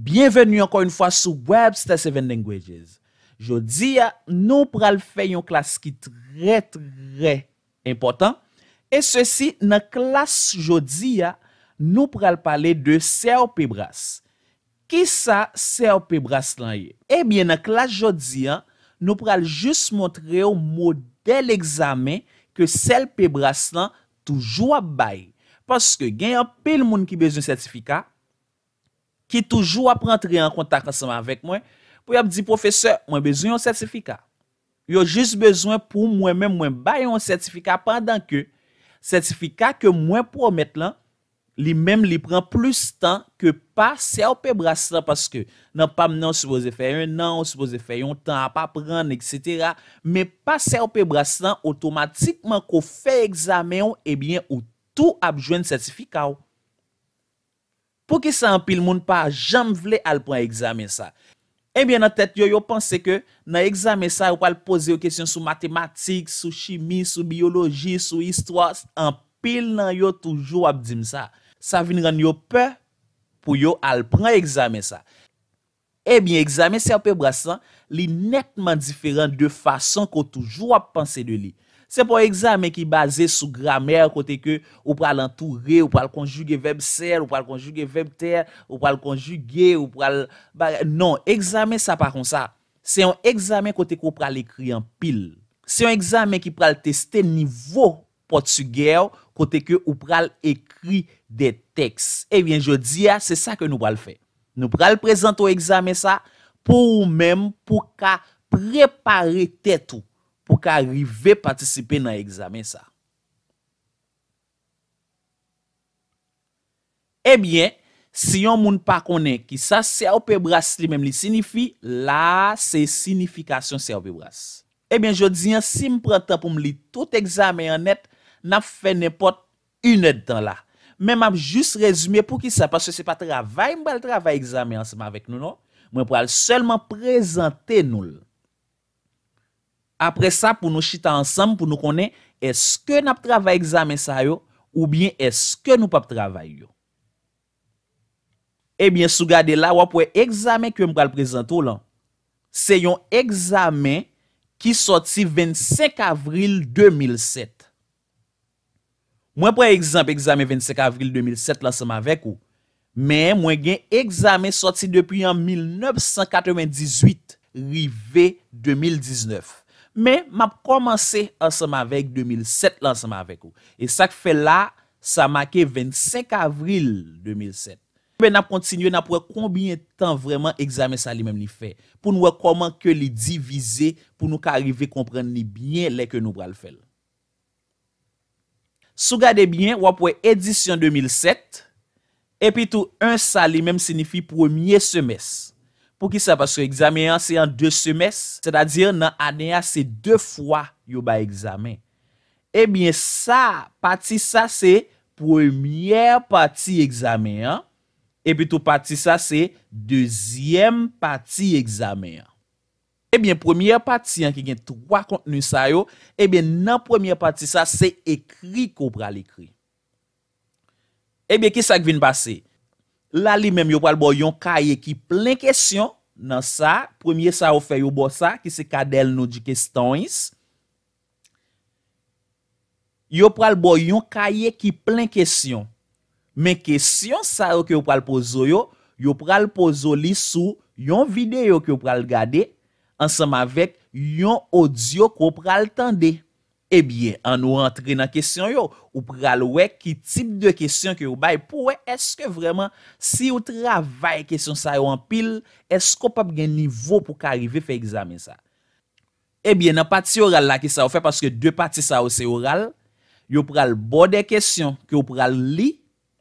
Bienvenu ankon yon fwa sou Webster 7 Languages. Jodi ya, nou pral fe yon klas ki tre tre important. E se si, nan klas jodi ya, nou pral pale de CLP Brass. Ki sa CLP Brass lan ye? Ebyen, eh nan klas jodi ya, nou pral just montre yo model eksamen ke CLP Brass lan toujwa baye. Paske gen yon pil moun ki bezoun sertifika, ki toujou ap rentre an kontak anseman avèk mwen, pou y ap di, profeseur, mwen bezoun yon sertifika. Yo jist bezoun pou mwen mè mwen bay yon sertifika, pandan ke sertifika ke mwen promet lan, li mèm li pran plus tan ke pa se ap ebrastan, paske nan pam nan soubose fè yon nan, ou soubose fè yon tan ap ap pran, etc. Me pa se ap ebrastan, otomatikman ko fè examen yon, ebyen eh ou tou ap jwen sertifika ou. Pou ki sa an pil moun pa janm vle al pran examen sa. Ebyen eh nan tet yo yo panse ke nan examen sa yo pal pose yo kesyon sou matematik, sou chimik, sou biologik, sou istwa. An pil nan yo toujou ap di msa. Sa vin ran yo pe pou yo al pran examen sa. Ebyen eh examen sa ap pe brasan li netman diferan de fason ko toujou ap panse de li. Se pou examen ki baze sou gramer kote ke ou pral entoure, ou pral konjugye veb ser, ou pral konjugye veb ter, ou pral konjugye, ou pral... Non, examen sa pa kon sa, se yon examen kote ke ou pral ekri an pil. Se yon examen ki pral teste nivou potugye, kote ke ou pral ekri de teks. E bien, je di ya, se sa ke nou pral fe. Nou pral prezante ou examen sa pou ou mem pou ka prepare tet ou. pou ka rive patisipe nan examen sa. E eh bie, si yon moun pa konen ki sa, se oupe bras li men li sinifi, la se sinifikasyon se oupe bras. E eh bie, jodi, si m prentan pou m li tout examen anet, nan fe nepot unet tan la. Men mam jist rezume pou ki sa, paswè se pa travay, m bal travay examen anseman vek nou, non? Mwen pral selman prezante nou l. apre sa pou nou chita ansam pou nou konen eske nou ap travay examen sa yo ou bien eske nou pap travay yo. Ebyen eh sou gade la wapwe examen kwen mkal prezento lan, se yon examen ki soti 25 avril 2007. Mwen pre examen 25 avril 2007 lan seman vek ou, men mwen gen examen soti depi an 1998 rive 2019. Men, map komanse ansama vek 2007 lansama vek ou. E sak fe la, sa make 25 avril 2007. Ben ap kontinye, napwe konbien tan vreman examen sa li men li fe. Poun wè koman ke li divize pou nou ka arrive komprenne li bien lè ke nou bral fel. Sou gade bien, wè pwe edisyon 2007. Epi tou, 1 sa li men sinifi premier semes. Pou ki sa pa sou egzame an, se an de semes. Se da dir nan aneya se de fwa yo ba egzame. Ebyen eh sa pati sa se premye pati egzame an. Ebyen tou pati sa se dezyem pati egzame an. Ebyen eh premye pati an ki gen troa kontenu sa yo. Ebyen eh nan premye pati sa se ekri ko pral ekri. Ebyen ki sa kvin basi? La li menm yo pral bo yon kaye ki plen kesyon nan sa, premye sa ou fe yo bo sa ki se kadel nou di kestons. Yo pral bo yon kaye ki plen kesyon, men kesyon sa ou ki yo pral pozo yo, yo pral pozo li sou yon videyo ki yo pral gade ansam avek yon audio ki yo pral tende. Ebyen, eh an nou rentre nan kesyon yo, ou pral wek ki tip de kesyon ki ou bay pou wek eske vreman si ou travay kesyon sa yo an pil, esko pap gen nivou pou karive fe egzame sa. Ebyen, eh nan pati oral la ki sa ou fe, paske de pati sa ou se oral, yo pral bo de kesyon ki ou pral li,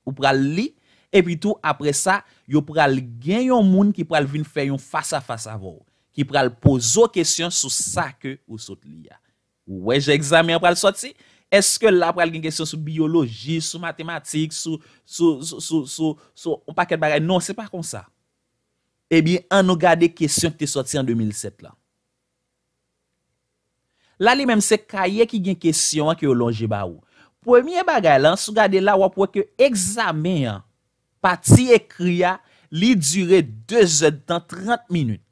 ou pral li, epi tou apre sa, yo pral gen yon moun ki pral vin fe yon fasa fasa vo, ki pral pozo kesyon sou sa ke ou sot li ya. Ouè, jè examè an pral soti? Eske la pral gen kèsyon sou biologi, sou matematik, sou, sou, sou, sou, sou, ou pakèd bagay? Non, se pa kon sa. Ebyen, an nou gade kèsyon ki te soti an 2007 la. La li menm se kaye ki gen kèsyon an ki ou lonje ba ou. Premier bagay lan, sou gade la wap wè ke examè an, pati ekri a, li dure 2 zèd dans 30 minit.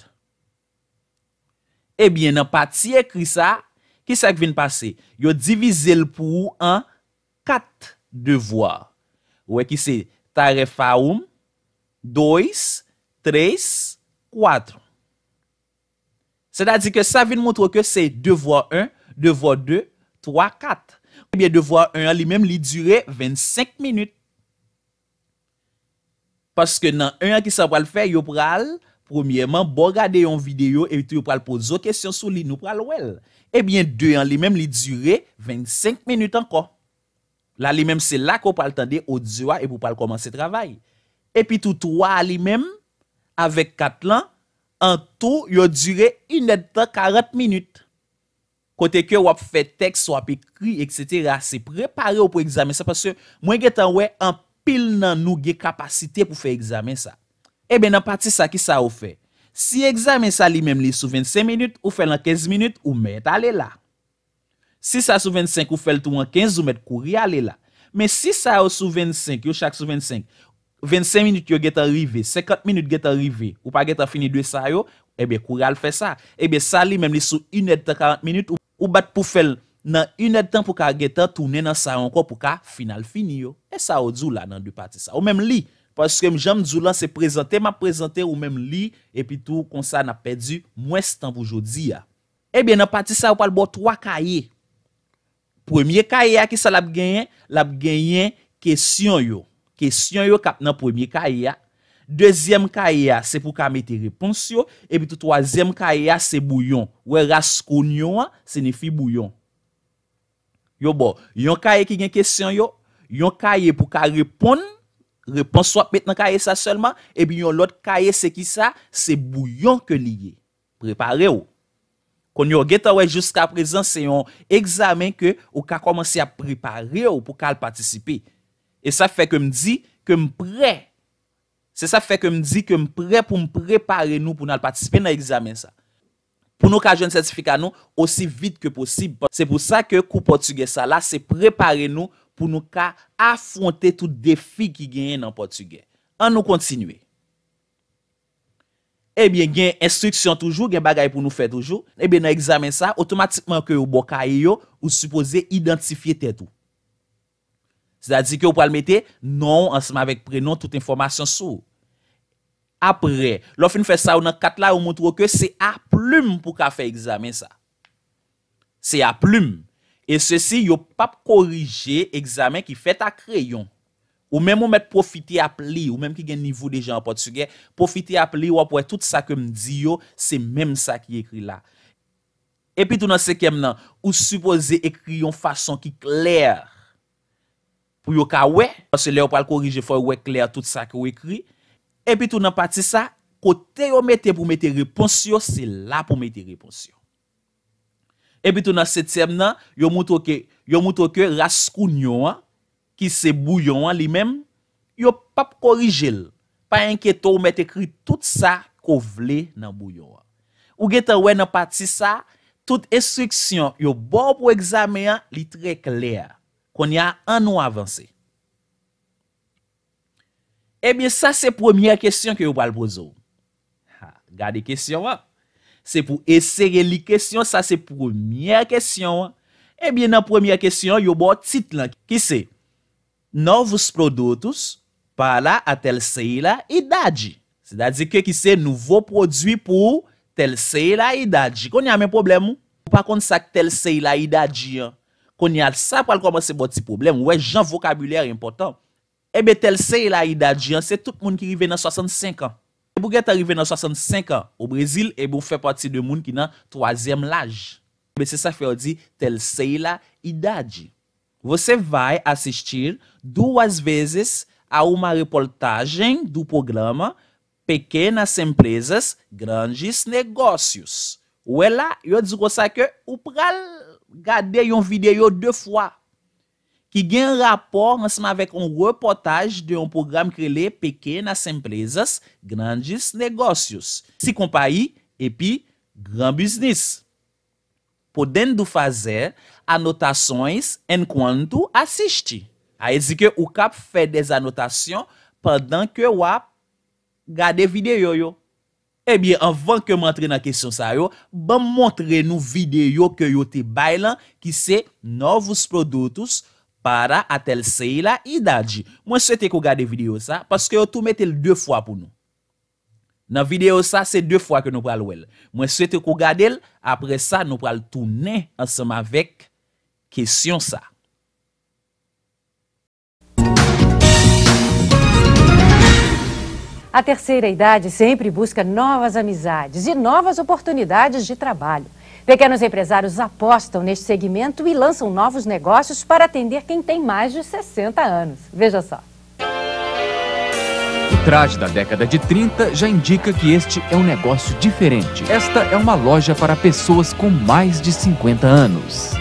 Ebyen, nan pati ekri sa, Ki se ak vin pase? Yo divize l pou an kat devwa. Ou e ki se tarefa oum, dois, treis, kwatr. Se da di ke sa vin moutro ke se devwa 1, devwa 2, 3, 4. Ou e biye devwa 1 li menm li dure 25 minit. Paske nan 1 an ki sa pal fe, yo pral... Premiyèman, bo gade yon video etou yo pral pozo kèsyon sou li nou pral wèl. Ebyen, 2 an li mèm li djure 25 minout anko. La li mèm se la ko pral tande ou diwa e pou pral komanse travay. Epi toutouwa li mèm avek 4 lan an tou yo djure 1 etan 40 minout. Kote ke wap fè teks, wap ekri, etc. Se preparè ou pou egzamen sa pasè mwen gè tan wè an pil nan nou gè kapasite pou fè egzamen sa. Ebe eh nan pati sa ki sa ou fe. Si egzamen sa li mem li sou 25 minut, ou fel nan 15 minut, ou met ale la. Si sa sou 25 ou fel tou an 15, ou met kuri ale la. Men si sa ou sou 25, yo chak sou 25, 25 minut yo gete rive, 50 minut gete rive, ou pa gete fini 2 sa yo, ebe eh kuri ale fe sa. Ebe eh sa li mem li sou 1 etan 40 minut, ou bat pou fel nan 1 etan pou ka gete tounen nan sa yo anko pou ka final fini yo. E sa ou djou la nan di pati sa ou mem li. Paske mjèm djou lan se prezante, ma prezante ou mèm li, epi tou konsa na pedi mwèstan pou jodi ya. Ebi eh nan pati sa ou pal bo 3 kaye. Premier kaye a ki sa lab genyen, lab genyen kesyon yo. Kesyon yo kap nan premier kaye a. Dezyem kaye a, se pou ka meti repons yo. Epi tou toazem kaye a, se bou yon. Ou e raskoun yon, se ne fi bou yon. Yo bo, yon kaye ki genyen kesyon yo, yon kaye pou ka repons yo, Repon so apet nan kaye sa selman, e bin yon lot kaye se ki sa, se bouyon ke liye. Prepare ou. Kon yon geta wej jiska prezen, se yon examen ke ou ka komanse a prepare ou pou kal patisipe. E sa fe kem di kem pre. Se sa fe kem di kem pre pou mprepare nou pou nan patisipe nan examen sa. Pou nou ka jen certifika nou, osi vit ke posib. Se pou sa ke kou portuge sa la, se prepare nou pou kal patisipe. pou nou ka afronte tout defi ki genye nan Portugè. An nou kontinue. Ebyen eh gen instruksyon toujou, gen bagay pou nou fe toujou, ebyen eh nan examen sa, otomatikman ke yo bokaye yo, ou supose identifiye tetou. Se da di ki yo pralmete, non ansima vek prenon tout informasyon sou. Apre, lo fin fe sa ou nan katla ou moutro ke, se a ploum pou ka fe examen sa. Se a ploum. E se si yo pap korije examen ki fè ta kreyon. Ou mèm ou mèt profite apli, ou mèm ki gen nivou de jan portugè, profite apli wè pou wè tout sa ke mdi yo, se mèm sa ki ekri la. E pi tou nan se kem nan, ou supose ekri yon fason ki kler pou yon ka wè, se lè ou pal korije fò wè kler tout sa ki wè ekri, e pi tou nan pati sa, kote yo mette pou mette reponsyon, se la pou mette reponsyon. E bitou nan 7e nan, yo moutou ke raskou nyon an, ki se bouyon an li men, yo pap korijel. Pa enke to ou met ekri tout sa kou vle nan bouyon an. Ou geta wè nan pati sa, tout estriksyon yo bo pou egzame an li tre kler, kon ya an ou avanse. E bi sa se premier kesyon ke yo balbozou. Gade kesyon an. Se pou esere li kesyon, sa se pwemye kesyon. Ebyen nan pwemye kesyon, yo bo tit lan. Ki se, novus prodotus pala a bon tel sey la idadi. Se da di ke ki se nouvo prodwi pou tel sey la idadi. Kon yame problem ou? Ou pa kont sa ke tel sey la idadi an? Kon yal sa pal koman se bo ti problem? Ou e jan vokabulère important? Ebyen eh tel sey la idadi an, se tout moun ki rive nan 65 an. E bou get arive nan 65 an ou Brazil, e bou fe pati de moun ki nan 3e laj. Be se sa fe odi tel sei la idadi. Vose vay asistir 2 vezes a ouman reportajen du programa peke nas emplezas granjis negosyous. Ou e la yo dizi kon sa ke ou pral gade yon videyo 2 fwa. ki gen rapor anseman vek an reportaj de an program krele peke nas emplezas, grandis negosyos, si kompayi epi gran biznis. Poden do faze anotasyons enkwantu asisti. A ezi ke ou kap fe des anotasyon padan ke wap gade videyo yo. Ebi, anvan ke mantre nan kesyon sa yo, ban montre nou videyo ke yo te bay lan ki se novous prodoutous, para a terceira idade. Mwen souhaite que gade vidéo ça parce que yo tout mettez deux fois pour nous. Dans vidéo ça c'est deux fois que nous pral wel. Mwen souhaite que gade après ça nous pral tourner ensemble avec question ça. A terceira idade sempre busca novas amizades e novas oportunidades de trabalho. Pequenos empresários apostam neste segmento e lançam novos negócios para atender quem tem mais de 60 anos. Veja só. O traje da década de 30 já indica que este é um negócio diferente. Esta é uma loja para pessoas com mais de 50 anos.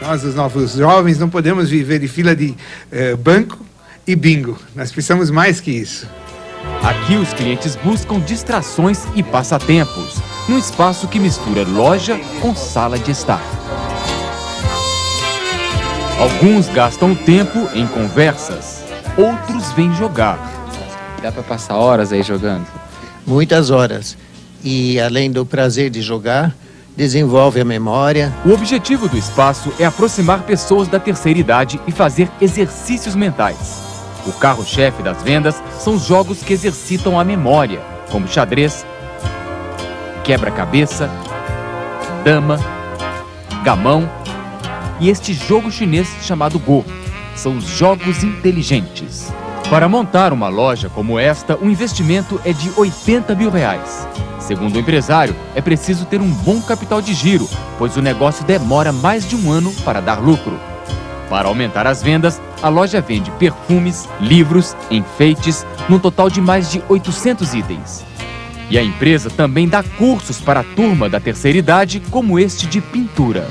Nós, os novos jovens, não podemos viver de fila de eh, banco e bingo. Nós precisamos mais que isso. Aqui os clientes buscam distrações e passatempos num espaço que mistura loja com sala de estar. Alguns gastam tempo em conversas, outros vêm jogar. Dá para passar horas aí jogando? Muitas horas. E além do prazer de jogar, desenvolve a memória. O objetivo do espaço é aproximar pessoas da terceira idade e fazer exercícios mentais. O carro-chefe das vendas são jogos que exercitam a memória, como xadrez, quebra-cabeça, dama, gamão e este jogo chinês chamado Go. São os jogos inteligentes. Para montar uma loja como esta, o investimento é de 80 mil reais. Segundo o empresário, é preciso ter um bom capital de giro, pois o negócio demora mais de um ano para dar lucro. Para aumentar as vendas, a loja vende perfumes, livros, enfeites, num total de mais de 800 itens. E a empresa também dá cursos para a turma da terceira idade, como este de pintura.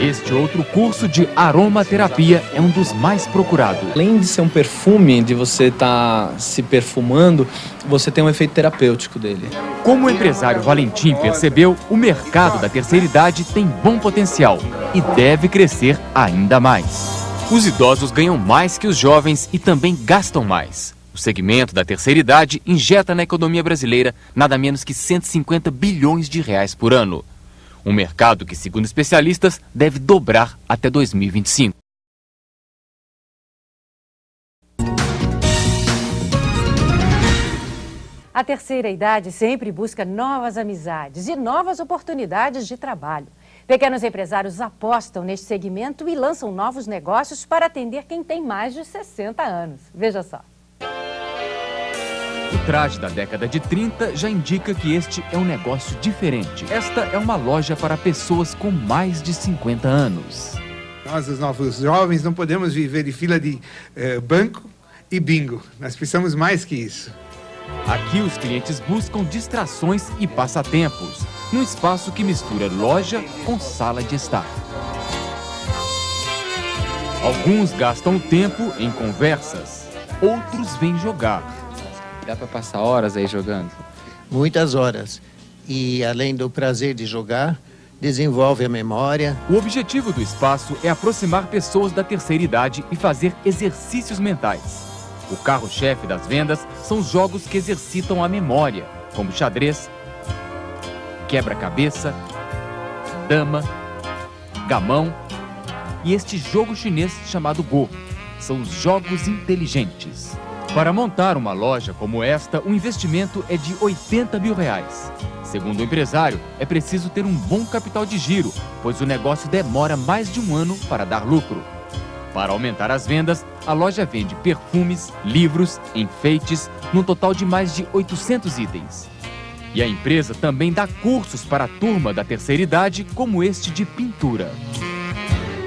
Este outro curso de aromaterapia é um dos mais procurados. Além de ser um perfume, de você estar tá se perfumando, você tem um efeito terapêutico dele. Como o empresário Valentim percebeu, o mercado da terceira idade tem bom potencial e deve crescer ainda mais. Os idosos ganham mais que os jovens e também gastam mais. O segmento da terceira idade injeta na economia brasileira nada menos que 150 bilhões de reais por ano. Um mercado que, segundo especialistas, deve dobrar até 2025. A terceira idade sempre busca novas amizades e novas oportunidades de trabalho. Pequenos empresários apostam neste segmento e lançam novos negócios para atender quem tem mais de 60 anos. Veja só. O traje da década de 30 já indica que este é um negócio diferente. Esta é uma loja para pessoas com mais de 50 anos. Nós, os novos jovens, não podemos viver de fila de eh, banco e bingo. Nós precisamos mais que isso. Aqui os clientes buscam distrações e passatempos, num espaço que mistura loja com sala de estar. Alguns gastam tempo em conversas, outros vêm jogar. Dá para passar horas aí jogando? Muitas horas. E além do prazer de jogar, desenvolve a memória. O objetivo do espaço é aproximar pessoas da terceira idade e fazer exercícios mentais. O carro-chefe das vendas são jogos que exercitam a memória, como xadrez, quebra-cabeça, dama, gamão e este jogo chinês chamado Go. São os jogos inteligentes. Para montar uma loja como esta, o investimento é de 80 mil reais. Segundo o empresário, é preciso ter um bom capital de giro, pois o negócio demora mais de um ano para dar lucro. Para aumentar as vendas, a loja vende perfumes, livros, enfeites, num total de mais de 800 itens. E a empresa também dá cursos para a turma da terceira idade, como este de pintura.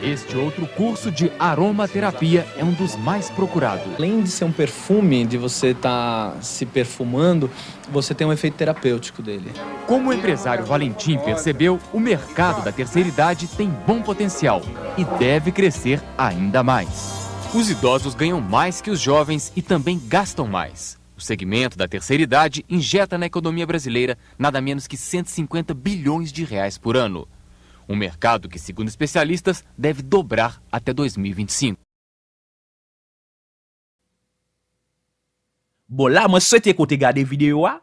Este outro curso de aromaterapia é um dos mais procurados. Além de ser um perfume, de você estar tá se perfumando, você tem um efeito terapêutico dele. Como o empresário Valentim percebeu, o mercado da terceira idade tem bom potencial e deve crescer ainda mais. Os idosos ganham mais que os jovens e também gastam mais. O segmento da terceira idade injeta na economia brasileira nada menos que 150 bilhões de reais por ano. Un merkado ki segoun especialistas deve dobrar ate 2025. Bo la mwen sote kote gade videyo a,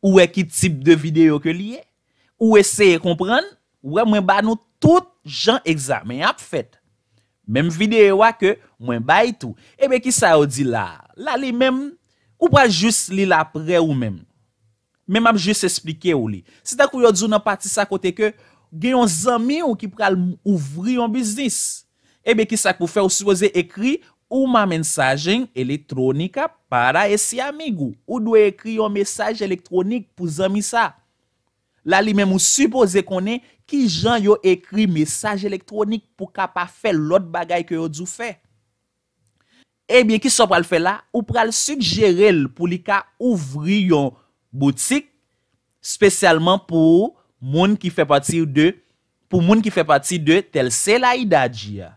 ou e ki e bon, tip de videyo ke li e, ou e seye kompran, ou e mwen banou tout jan examen ap fet. Mem videyo a ke mwen bay tou, e be ki sa yo di la, la li mem, ou pa jist li la pre ou mem. Mem ap jist esplike ou li. Se ta kou yo dzou nan pati sa kote ke, gen yon zami ou ki pral ouvri yon biznis. Ebe, ki sa pou fè ou supose ekri ou ma mensajen elektronika para esi amigou ou dwe ekri yon mensaj elektronik pou zami sa. La li men mou supose konen ki jan yo ekri mensaj elektronik pou kapa fè lot bagay ke yo djou fè. Ebe, ki sa pral fè la, ou pral sugere l pou li ka ouvri yon boutik spesyalman pou moun ki fe pati de pou moun ki fe pati de tel se la idadji ya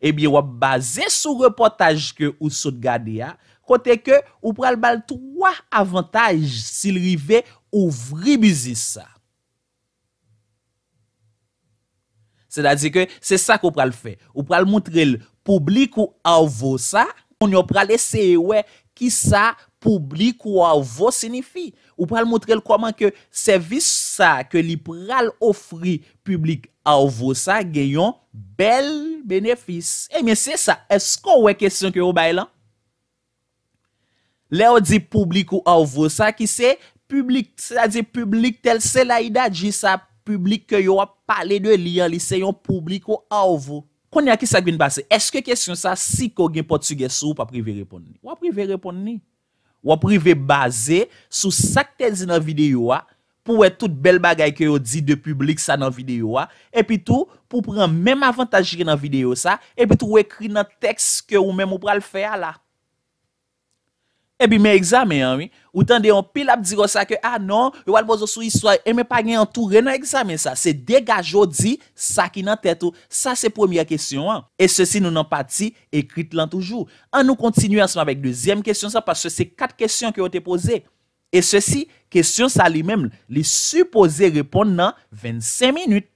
ebi wap base sou reportaj ke ou sot gade ya kote ke ou pral bal 3 avantaj si li ve ou vribizi sa se da di ke se sa kou pral fe ou pral moutre l publik ou avvo sa ou nyo pral ese we ki sa publik ou avvo signifi ou pral moutre l koman ke servis ke li pral ofri publik avvo sa gen yon bel benefis. E men se sa, esko ouwe kesyon ke ou bay lan? Le ou di publik ou avvo sa ki se, publik tel se la idadji sa, publik ke yo wap pale de li an li se yon publik ou avvo. Konya ki sa gwen base? Eske kesyon sa si ko gen portugese ou pa prive repon ni? Wap prive repon ni? Wap prive base sou sakten zina videyo a ah? pou wè tout bel bagay ke yo di de publik sa nan video wè, epi tou, pou pran menm avantage ki nan video sa, epi tou wè kri nan tekst ke wè menm wè pral fè a la. Epi men examen an, wè. Ou tan de yon pil ap diro sa ke, a ah non, yo wè l bozo sou hisway, e menm pa gen yon tou re nan examen sa. Se degaj yo di, sa ki nan tetou. Sa se premier kesyon an. E se si nou nan pati, ekrit lan toujou. An nou kontinu ansman wèk dezyem kesyon sa, pas se se kat kesyon ke yo te posey. E se si, kesyon sa li mem li supose repon nan 25 minut.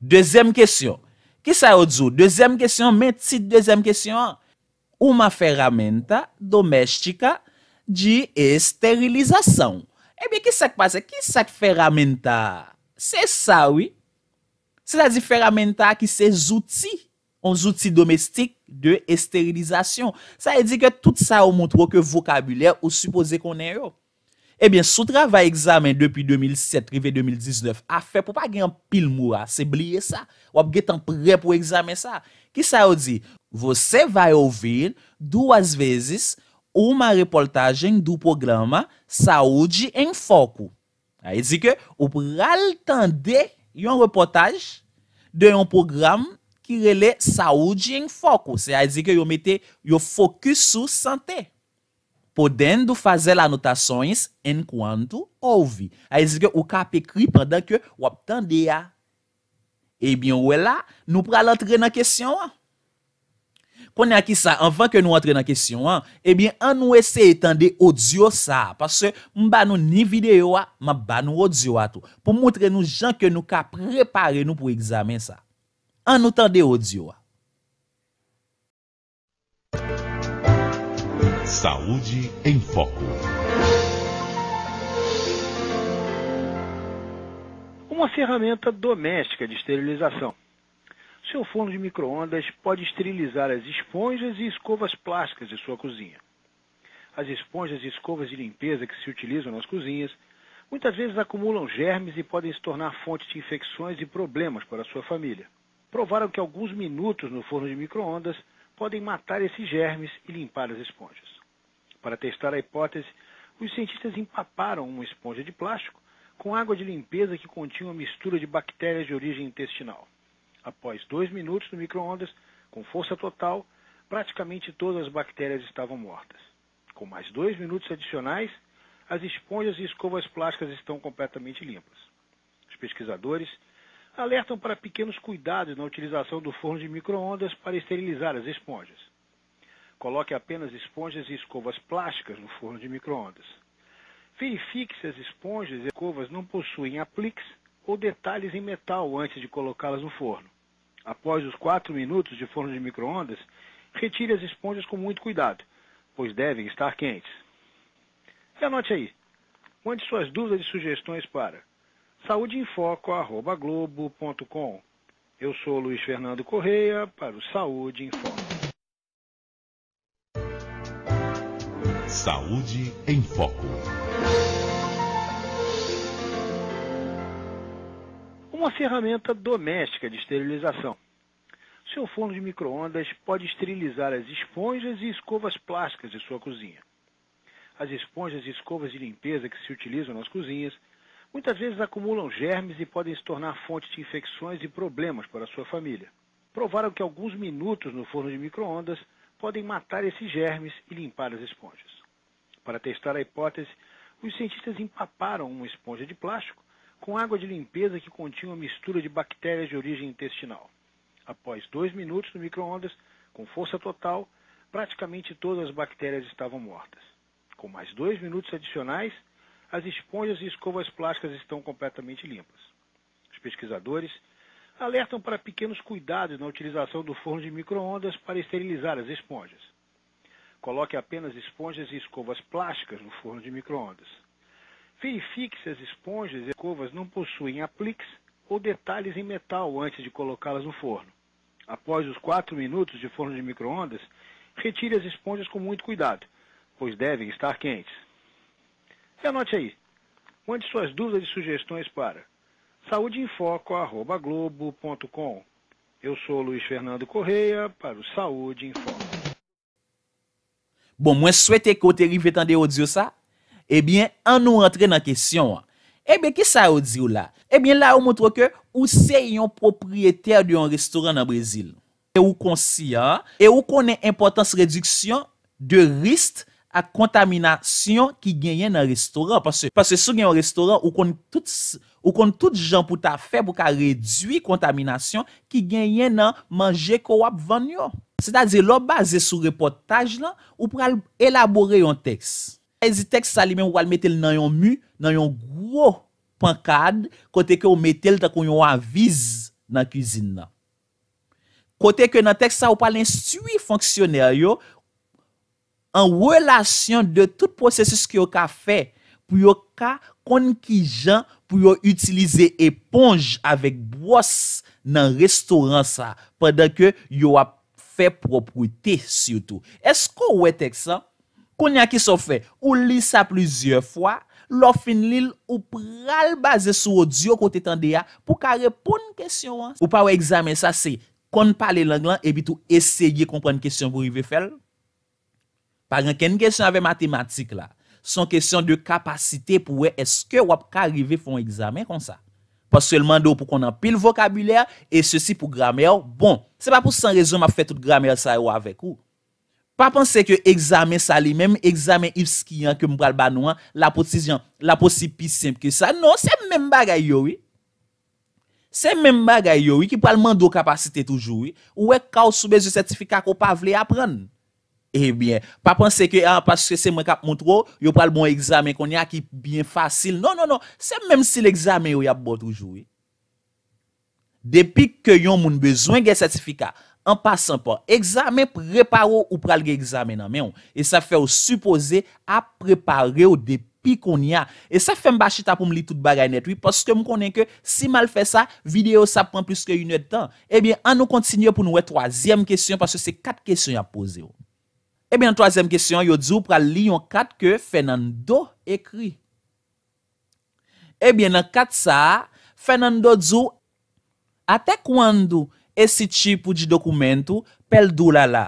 Dezem kesyon. Ki sa yo dzou? Dezem kesyon, met si dezem kesyon an. Uma feramenta domestika di esterilizasyon. E eh bi ki sak pase? Ki sak feramenta? Se sa oui. Se la di feramenta ki se zouti. On zouti domestik de esterilizasyon. Sa e di ke tout sa ou montrou ke vokabulè ou supose konen yo. Ebyen, eh sou travay examen depi 2007, rive 2019, a fe pou pa gen pil mou a, se bliye sa, wap gen tan prè pou examen sa. Ki sa ou di? Vose vay ouvir dou as vezis ou ma reportajen dou programa sa ou di en foku. A e di ke ou pral tende yon reportaj de yon programme kirele saoudjen fokus. Se a zi ke yo mette, yo fokus sou sante. Poden do faze la nota sonis en kwan do ouvi. A zi ke ou ka pekri pandan ke wap tande ya. Ebyon wè e la, nou pral antre nan kesyon an. Konen aki sa, anvan ke nou antre nan kesyon an, ebyon an nou ese tande odzio sa. Paswe, mba nou ni videyo a, mba nou odzio a tou. Po moutre nou jan ke nou ka prepare nou pou examen sa. An nou tan de odyo a. Saúde em Foco. Uma ferramenta doméstica de esterilização. Seu forno de micro-ondas pode esterilizar as esponjas e escovas plásticas de sua cozinha. As esponjas e escovas de limpeza que se utilizam nas cozinhas muitas vezes acumulam germes e podem se tornar fonte de infecções e problemas para a sua família provaram que alguns minutos no forno de microondas podem matar esses germes e limpar as esponjas. Para testar a hipótese, os cientistas empaparam uma esponja de plástico com água de limpeza que continha uma mistura de bactérias de origem intestinal. Após dois minutos no microondas, com força total, praticamente todas as bactérias estavam mortas. Com mais dois minutos adicionais, as esponjas e escovas plásticas estão completamente limpas. Os pesquisadores alertam para pequenos cuidados na utilização do forno de microondas para esterilizar as esponjas. Coloque apenas esponjas e escovas plásticas no forno de microondas. Verifique se as esponjas e escovas não possuem apliques ou detalhes em metal antes de colocá-las no forno. Após os 4 minutos de forno de microondas, retire as esponjas com muito cuidado, pois devem estar quentes. E anote aí. Mande suas dúvidas e sugestões para @globo.com. Eu sou Luiz Fernando Correia para o Saúde em Foco. Saúde em Foco. Uma ferramenta doméstica de esterilização. Seu forno de micro-ondas pode esterilizar as esponjas e escovas plásticas de sua cozinha. As esponjas e escovas de limpeza que se utilizam nas cozinhas muitas vezes acumulam germes e podem se tornar fonte de infecções e problemas para a sua família. Provaram que alguns minutos no forno de microondas podem matar esses germes e limpar as esponjas. Para testar a hipótese, os cientistas empaparam uma esponja de plástico com água de limpeza que continha uma mistura de bactérias de origem intestinal. Após dois minutos no microondas, com força total, praticamente todas as bactérias estavam mortas. Com mais dois minutos adicionais, as esponjas e escovas plásticas estão completamente limpas. Os pesquisadores alertam para pequenos cuidados na utilização do forno de microondas para esterilizar as esponjas. Coloque apenas esponjas e escovas plásticas no forno de microondas. Verifique se as esponjas e escovas não possuem apliques ou detalhes em metal antes de colocá-las no forno. Após os 4 minutos de forno de microondas, retire as esponjas com muito cuidado, pois devem estar quentes. E anote aí. Mande suas dúvidas e sugestões para saudeinfoco.globo.com. Eu sou Luiz Fernando Correia para o Saúde em Foco. Bon, mwen souwete kote rive tan de yo diyo sa, ebyen an nou rentre nan kesyon an. Ebyen ki sa yo diyo la? Ebyen la ou montre ke ou se yon propriyeter di yon restoran nan Brezil. E ou konsiyan, e ou konen importans reduksyon de rist ak kontaminasyon ki genyen nan restoran. Pase sou genyen nan restoran, ou kon tout jan pou ta feb pou ka redwi kontaminasyon ki genyen nan manje ko wap van yo. Se ta zi lop base sou reportaj lan, ou pou al elabore yon teks. Ezi teks sa li men ou al metel nan yon mu, nan yon gwo pankad, kote ke ou metel ta kon yon aviz nan kuzin nan. Kote ke nan teks sa ou pal instui fonksyoneryo, An wèlasyon de tout prosesus ki yo ka fè, pou yo ka kon ki jan pou yo utilize eponj avèk bwos nan restoran sa, pwèdèk yo a fè propwite syoutou. Esko wè tek sa? Kon ya ki so fè? Ou li sa plizye fwa? Lo fin lil ou pral baze sou audio kote tan de ya pou ka repon kèsyon an? Ou pa wè examen sa se kon pale langlan e bitou esèye kon kon kèsyon pou rive fèl? Par an, ken gèsyon avè matematik la, son gèsyon de kapasite pou wè, eske wap ka arrive fon examen kon bon. sa. Pas selman do pou kon an pil vokabulè, e se si pou grame yo, bon, se pa pou san rezon ma fè tout grame yo sa yo avè kou. Pa panse ke examen sa li, mèm examen ifski an ke m pral banou an, la potisyon, la potisyon pi simp ki sa, non, se mèm bagay yo wè. Se mèm bagay yo wè, ki pralman do kapasite toujou wè, wè ka ou soube zi sertifika ko pa vle aprenn. Ebyen, pa panse ke an pa stresse mwen kap moun tro, yo pral bon egzamen kon ya ki bien fasil. Non, non, non, se mwen si l'egzamen yo yap botou jowe. Depi ke yon moun bezwen gen sertifika, an pasan pan, egzamen preparo ou pral gen egzamen nan menon. E sa fe ou supose ap prepare ou depi kon ya. E sa fe mba chita pou m li tout bagay netwi, paske m konen ke si mal fe sa, video sa pran plus ke yon eh etan. Ebyen, an nou kontsinyo pou nou e troasyem kesyon, paske se kat kesyon yo ap pose yo. Oh. Ebyen, eh an toazem kesyon, yo dzou pral li yon kat ke Fernando ekri. Ebyen, eh an kat sa, Fernando dzou ate kwan do esi tipou di dokumentou pel dou lala.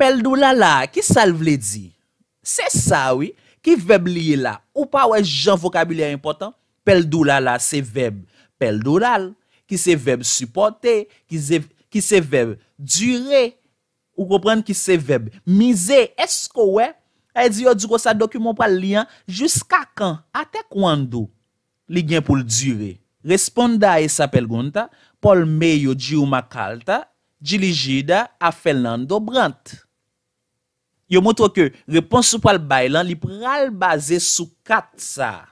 Pel dou lala, ki sal vle di? Se sa wii, ki veb liye la. Ou pa wè jan vokabilye important, pel dou lala se veb pel dou lal. Ki se veb supporte, ki se veb durey. Ou koprenn ki se veb? Mize, esko we? Ay diyo diyo sa dokumen pal liyan? Juska kan? Ate kwan do? Li gen pou l'dire? Responda ay e sa pelgon ta. Pol me yo diyo makal ta. Dili jida a Fernando Brandt. Yo moutro ke, reponsu pal bay lan, li pral baze sou kat sa.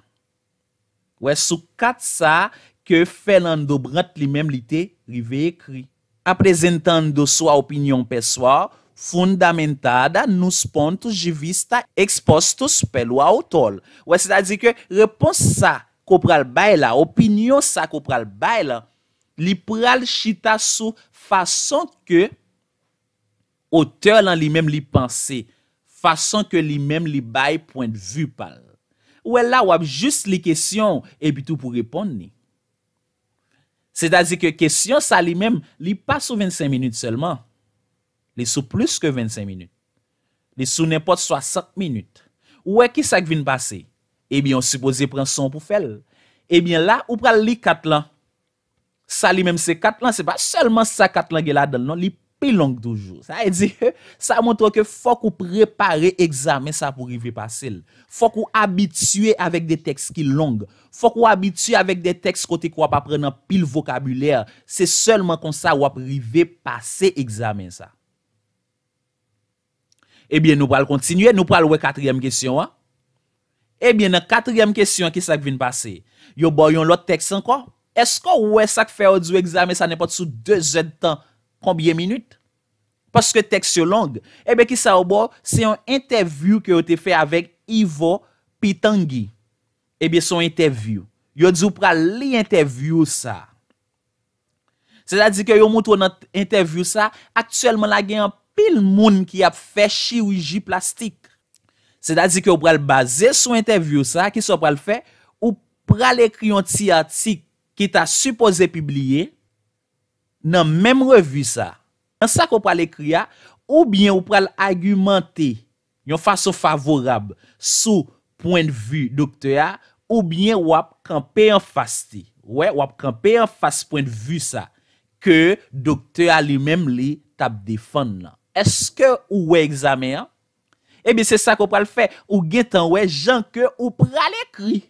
Ouwe, sou kat sa ke Fernando Brandt li menm li te rive ekri. aprezentan do so a opinyon pe swa, fondamentada nou spontou jivista ekspostous pelwa ou tol. Ouè, se ta di ke, repons sa kopral bay la, opinyon sa kopral bay la, li pral chita sou fason ke, ote lan li mem li panse, fason ke li mem li bay point vu pal. Ouè la, wap jist li kesyon, e bitou pou repon ni. Se da zi ke kesyon sa li mem, li pa sou 25 minute selman. Li sou plus ke 25 minute. Li sou nepot sou 60 minute. Ou e ki sa gvin pase? Ebyon eh se pose pren son pou fel. Ebyon eh la, ou pral li katlan. Sa li mem se katlan, se pa selman sa katlan gen la den non, li pas. Pi long toujou. Sa e di, sa montre ke fok ou prepare examen sa pou rive pasel. Fok ou abitue avèk de teks ki long. Fok ou abitue avèk de teks kote kwa pa prenen pil vokabulèr. Se seulement kon sa wap rive pase examen sa. Ebyen nou pral kontinye, nou pral wè katryem kesyon. Ebyen nan katryem kesyon, ki sa kvin pase? Yo boyon lot teks anko? Esko wè sa kfe odzwe examen sa nè pot sou 2 jèd tan? Kambye minute? Paske teksyo long. Ebe eh ki sa ou bo, se yon interview ki yo te fe avèk Ivo Pitangui. Ebe eh son interview. Yo di ou pral li interview sa. Se la di ki yo moutou nan interview sa, aktuelman la gen yon pil moun ki ap fe shi ou ji plastik. Se la di ki yo pral base son interview sa, ki so pral fe, ou pral ekriyon ti atik ki ta supose pibliye, nan menm revu sa. An sa ko pral ekri a, ou bien ou pral agumante yon fason favorab sou pointe vu dokte a, ou bien wap kampe yon fasti. Wap kampe yon fasti pointe vu sa ke dokte a li menm li tap defan nan. Eske ou we examen a? Ebyen eh se sa ko pral fe, ou gen tan we jan ke ou pral ekri.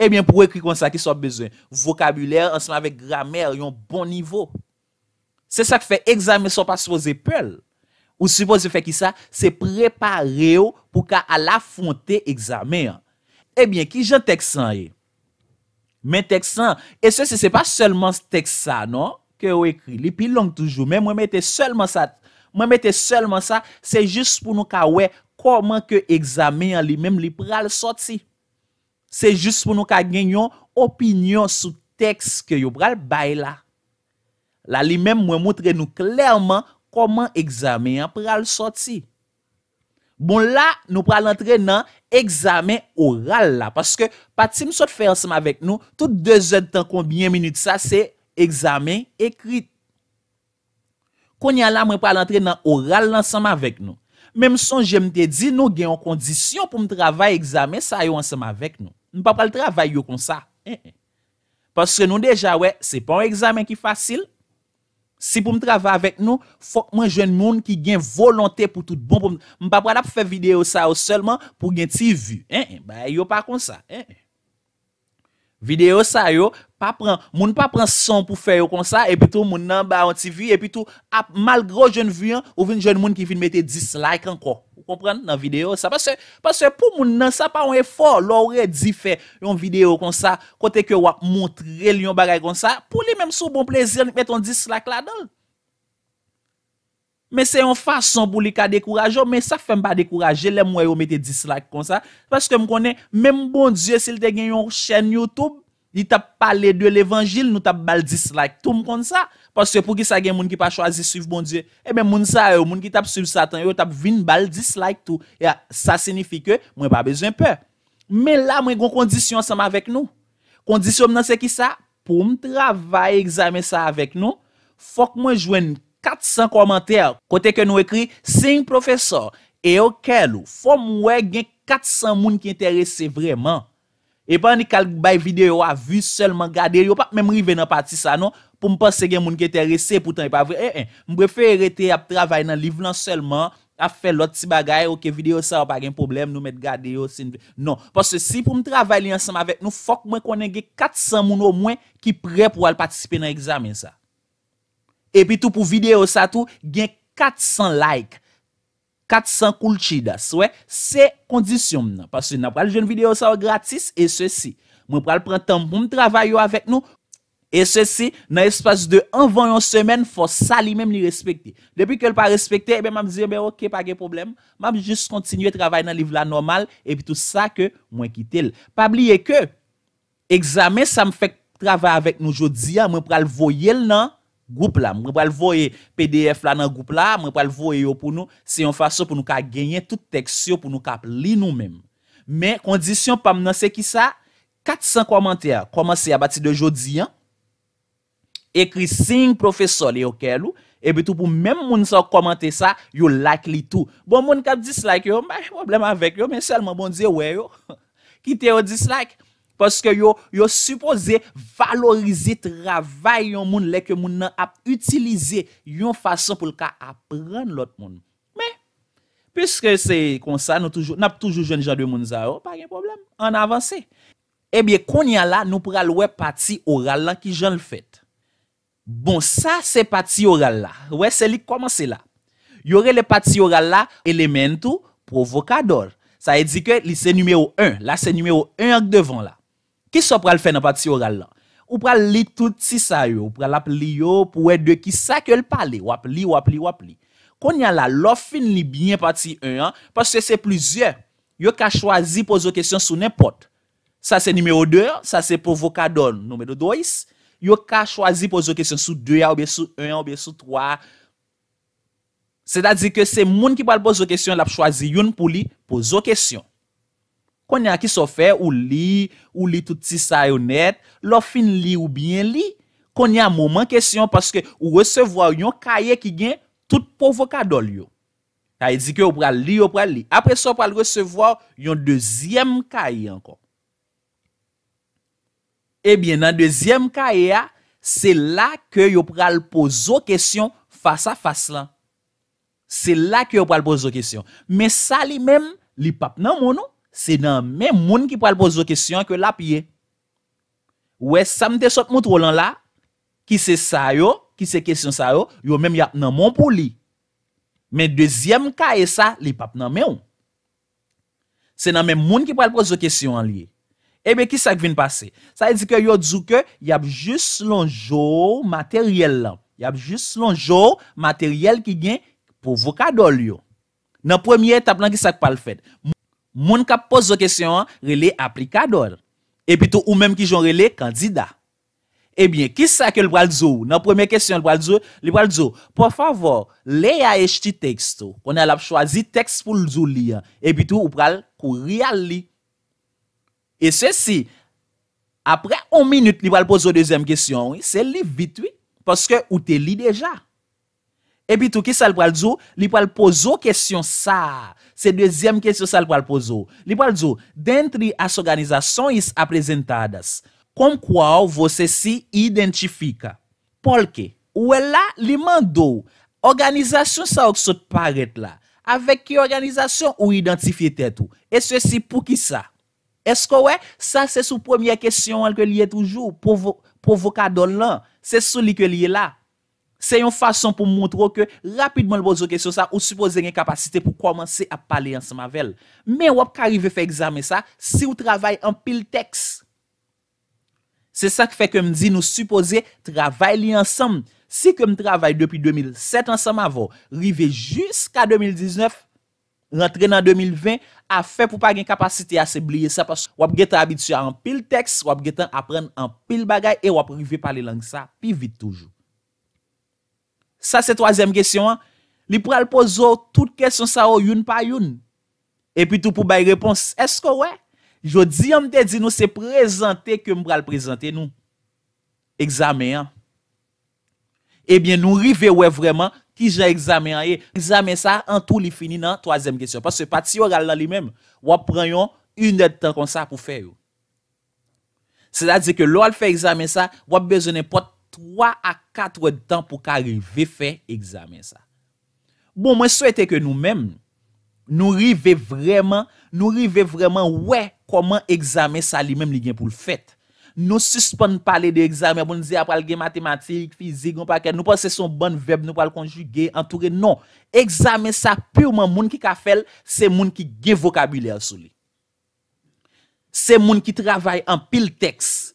Ebyen eh pou ekri konsa ki sobe bezwen. Vokabuler ansan avek gramer yon bon nivo. Se sa ke fe examen so pa suppose pelle. Ou suppose fe ki sa, se prepare yo pou ka alafonte examen. Ebyen, eh ki jan teksan e? Men teksan, e se se se pa selman teksan, no? Ke yo ekri, li pilonk toujou, men mwen mette selman sa. Mwen mette selman sa, se jist pou nou ka we, koman ke examen li, men li pral sot si. Se jist pou nou ka genyon opinyon sou teks ke yo pral bay la. La li men mwen moutre nou klerman koman egzame yon pral soti. Bon la nou pral entre nan egzame oral la. Paske pati mw sot fè ansaman vek nou, tout 2 etan konbinyen minute sa se egzame ekrit. Konye la mwen pral entre nan oral la ansaman vek nou. Mem son jem mw te di nou genyon kondisyon pou mw travay egzame sa yo ansaman vek nou. Mwa pa pral travay yo kon sa. Eh, eh. Paske nou deja we, se pa un egzame ki fasil, Si pou m travè avèk nou, fòk mwen jen moun ki gen volontè pou tout bon. M pa prada pou fè video sa yo, selman pou gen ti vu. En, eh, en, eh, ba yo pa kon sa. Eh, video sa yo. moun pa pren son pou fè yo kon sa, epi tou moun nan ba an tv, epi tou ap mal gro jen vyen, ou vyen jen moun ki vin mette dislike anko, pou kompren nan video sa, paswe pou moun nan sa pa an efor, lor e di fè yon video kon sa, kote ke wak montre li yon bagay kon sa, pou li menm sou bon plezir ni mette yon dislike la don, men se yon fason pou li ka dekouraj yo, men sa fèm pa dekouraj, jelè mwen yo mette dislike kon sa, paske m konen, men m bon diyo se li te gen yon chen youtube, li tap pale de l'evangil, nou tap bal dislike tou m kon sa. Pas se pou ki sa gen moun ki pa chwazi suiv bon die, ebe eh moun sa yo, moun ki tap suiv satan, yo tap vin bal dislike tou. Ya, sa senifi ke mwen pa bezwen pe. Men la mwen kon kondisyon saman vek nou. Kondisyon m nan se ki sa? Pou m travay examen sa vek nou, fok mwen jwen 400 komantèr, kote ke nou ekri, 5 profesor, e yo ke lou, fok mwen gen 400 moun ki enterese vreman. E pa an di kal bay videyo a vi selman gade, yo pa mèm rive nan pati sa, non? Pou m'pense gen moun ki te rese, poutan e pa vre, e, eh, e, eh, m'prefer rete ap travay nan liv lan selman, a fe lot ti bagay, ok, videyo sa wap agen problem, nou met gade yo, sinve, non. Pas se si pou m'travay li ansam avek nou, fok mwen konen gen 400 moun ou mwen ki pre pou al patisipe nan examen sa. E pi tou pou videyo sa tou, gen 400 like. 400 koulchidas, wè, se kondisyon nan. Pas se nan pral jen videyo sa wè gratis, e se si. Mwen pral pran tan pou m travay yo avèk nou, e se si, nan espas de 1-21 semen, fò sa li mèm li respekti. Depi ke l pa respekti, ebe mam zi, ebe ok, pa ge problem. Mam jis kontinye travay nan liv la normal, ebi tout sa ke mwen kitil. Pabliye ke, examen sa m fèk travay avèk nou jodi, a mwen pral voyel nan, Mwen pou alvoye pdf la nan goup la, mwen pou alvoye yo pou nou se yon fasyon pou nou ka genyen tout teksyon pou nou ka pli nou men. Men kondisyon pam nan se ki sa, 400 komantere. Komanse ya bati de jodi an, ekri 5 profesor li yo ke lou, e bitou pou men moun sa komante sa, yo like li tou. Bon moun ka dislike yo, mwen mwen blem avek yo, men selman moun diye we yo, kite yo dislike. Paske yo, yo suppose valorize trabay yon moun le ke moun nan ap utilize yon fason pou l ka apren l ot moun. Men, piske se konsa, nou toujou, nap toujou jen jan de moun zaro, pa gen problem, an avanse. Ebyen, kon yan la, nou pralwe pati oral la ki jen l fete. Bon, sa se pati oral la, wè se li koman se la. Yore le pati oral la, elementou, provokador. Sa e di ke li se numeo 1, la se numeo 1 ak devan la. Kiso pral fè nan pati oral lan? Ou pral li tout si sa yo? Ou pral ap li yo pou e de ki sa ke l pale? Wap li, wap li, wap li. Kon nyan la lo fin li bine pati 1 an, pas se se pluzyen. Yo ka chwazi pou zo kestyon sou nepot. Sa se nimeyo 2, sa se pou vokadon noume do dois. Yo ka chwazi pou zo kestyon sou 2 an, oube sou 1 an, oube sou 3 an. Se da di ke se moun ki pral pou zo kestyon, la pou chwazi yon pou li pou zo kestyon. kon ya ki so fè ou li, ou li touti sa yo net, lo fin li ou bien li, kon ya mouman kesyon paske ou resevo a yon kaye ki gen tout pou vokadol yo. Ta yi e di ki yo pral li, yo pral li. Apre so pral resevo a yon dezyem kaye ankon. Ebyen nan dezyem kaye a, se la ke yo pral pozo kesyon fasa fasa lan. Se la ke yo pral pozo kesyon. Men sa li men li pap nan moun nou. Se nan men moun ki pral pozo kesyon ke lap ye. Ouwe, sa mte sot moutro lan la, ki se sa yo, ki se kesyon sa yo, yo menm ya nan moun pou li. Men dezyem ka e sa, li pap nan men moun. Se nan men moun ki pral pozo kesyon an li. Ebe, ki sak vin pase? Sa e di ke yo dzu ke, yap jis lon jor materyel lan. Yap jis lon jor materyel ki gen pou vokadol yo. Nan premiye tap lan ki sak pal fed. Moun ka pozo kesyon rele aplikador e bitou ou menm ki joun rele kandida. Ebyen, ki sa ke li pral zou? Nan premen kesyon li pral zou, li pral zou, po favor, le a echti tekstou. Konen lap chwazi tekst pou li zou li, e bitou ou pral kou rial li. E se si, apre on minute li pral pozo dezem kesyon, se li vitoui, poske ou te li deja. Epi tou ki sa l pou al djou, li pou al pou zo kèsyon sa. Se dwezyem kèsyon sa l pou al pou zo. Li pou al djou, dentri as organizasyon is aprezentadas, konkwa ou vò se si identifika? Polke, ou e la li mandou? Organizasyon sa ou k sot paret la? Avek ki organizasyon ou identifite tou? E se si pou ki sa? Esko we, sa se sou premye kèsyon al ke liye toujou, pou vò kadon lan, se sou li ke liye la? Se yon fason pou mwontro ke rapidman l bozo kesyon sa ou supose gen kapasite pou komanse ap pale yon semavel. Men wap ka rive fe egzame sa si ou travay an pil teks. Se sa ke fe kem di nou supose travay li yon sema. Si kem travay depi 2007 an semavo, rive jusqu a 2019, rentre nan 2020, a fe pou pa gen kapasite ase blye sa pas wap geta abitua an pil teks, wap getan apren an pil bagay, e wap rive pale lang sa pi vit toujou. Sa se 3èm gèsyon an, li pou al pozo tout kèsyon sa ou youn pa youn. E pi tout pou baye repons, esko wè? Jo di amdè di nou se prezantè kèm pral prezantè nou? Eksamè an. Ebyen eh nou rive wè vreman ki jè eksamè an e. Eksamè sa an tout li fini nan 3èm gèsyon. Pas se pati yò ral nan li mèm, wò preyon yon etan kon sa pou fè yò. Se la di ke lò al fè eksamè sa, wò ap bezènen pot 3 a 4 dan pou ka rive fè examen sa. Bon, mwen souwete ke nou men, nou rive vremen, nou rive vremen, wè, koman examen sa li men li gen pou l fèt. Nou suspon palè de examen, bon, nou zè apal gen matematik, fizik, nou pas se son ban veb, nou pas l konjuge, anture, non, examen sa, pureman moun ki ka fèl, se moun ki gen vokabilel sou li. Se moun ki travay an pil teks,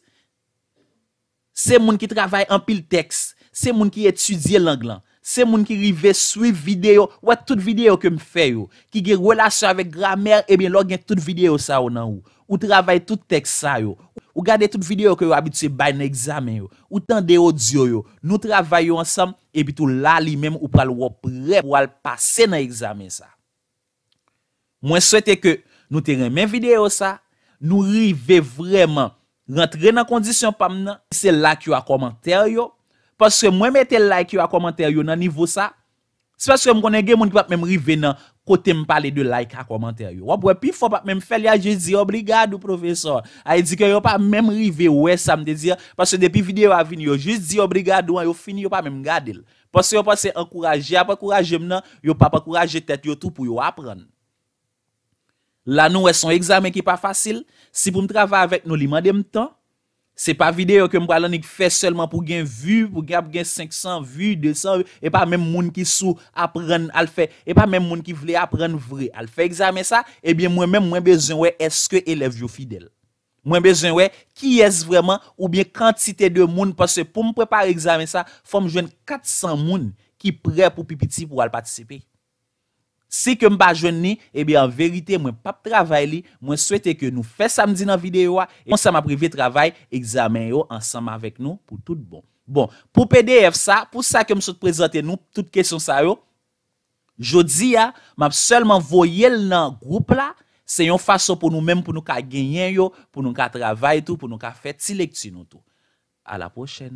Se moun ki travay an pil teks, se moun ki etudye langlan, se moun ki rive suiv videyo, wad tout videyo ke mfe yo. Ki ge relasyon avek gramer, ebyen lò gen tout videyo sa ou nan ou. Ou travay tout teks sa yo. Ou gade tout videyo ke yo abitse bay nan egzamen yo. Ou tan deyo diyo yo. Nou travay yo ansam, ebyit ou lali menm ou pal wop rep wal pase nan egzamen sa. Mwen souete ke nou tere men videyo sa, nou rive vreman. rentre nan kondisyon pa mnen, se like yo a komentaryo, paske mwen mette like yo a komentaryo nan nivou sa, se paske mwen konen gen moun ki pa mwen rive nan, kote mwen pale de like a komentaryo. Wapwe, pi fwa pa mwen fel ya, je zi, obrigado profesor, a yi zi ke yo pa mwen rive, wè sa mde zi, paske depi videyo avini yo, je zi obrigado an, yo fini yo pa mwen gadil. Paske yo paske ankuraje, apakuraje mnen, yo pa pakuraje tet yo tou pou yo apren. la nou wè son examen ki pa fasil, si pou m travè avèk nou li mandèm tan, se pa videyo ke m palanik fè selman pou gen vu, pou gen 500 vu, 200 vu, e pa mèm moun ki sou apren al fè, e pa mèm moun ki vle apren vre al fè examen sa, e eh bie mwen mèm mwen bezon wè eske elev yo fidèl. Mwen bezon wè ki es vreman ou bie kantite de moun, pou m prepar examen sa, fò m jwen 400 moun ki prè pou pipiti pou al patisipè. Si ke mba jwen ni, ebi an verite mwen pap travay li, mwen swete ke nou fe samdi nan videyo a, e mwen seman privi travay, egzamen yo ansanman vek nou pou tout bon. Bon, pou PDF sa, pou sa ke m sou te prezante nou, tout kesyon sa yo, jodi a, m ap selman voyel nan group la, se yon fason pou nou menm pou nou ka genyen yo, pou nou ka travay tou, pou nou ka feti lek ti nou tou. A la pochen!